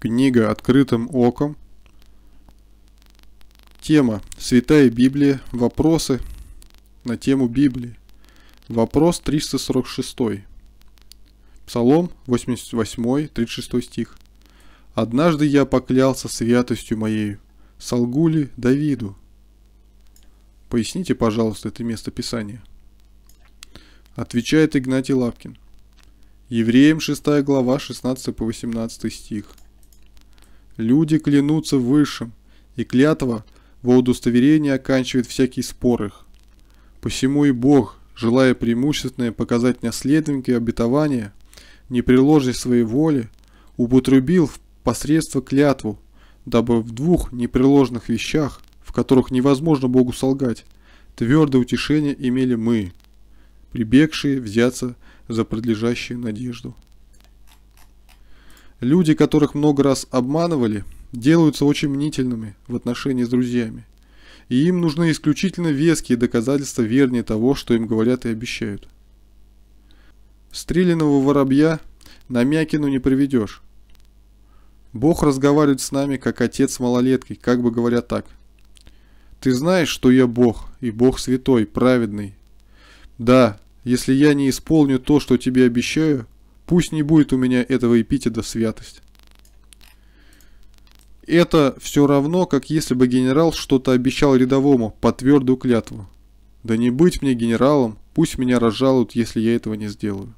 Книга «Открытым оком». Тема «Святая Библия. Вопросы на тему Библии». Вопрос 346. Псалом 88, 36 стих. «Однажды я поклялся святостью моею, Солгули Давиду?» Поясните, пожалуйста, это место Писания. Отвечает Игнатий Лапкин. Евреям 6 глава 16 по 18 стих – Люди клянутся высшим, и клятва во удостоверение оканчивает всякий спор их. Посему и Бог, желая преимущественное показать наследнике обетования, приложив своей воли, употребил в посредство клятву, дабы в двух непреложных вещах, в которых невозможно Богу солгать, твердое утешение имели мы, прибегшие взяться за предлежащую надежду. Люди, которых много раз обманывали, делаются очень мнительными в отношении с друзьями. И им нужны исключительно веские доказательства вернее того, что им говорят и обещают. Стрелянного воробья на Мякину не приведешь. Бог разговаривает с нами, как отец с малолеткой, как бы говоря так. Ты знаешь, что я Бог, и Бог святой, праведный. Да, если я не исполню то, что тебе обещаю, Пусть не будет у меня этого эпитета святость. Это все равно, как если бы генерал что-то обещал рядовому по твердую клятву. Да не быть мне генералом, пусть меня разжалуют, если я этого не сделаю.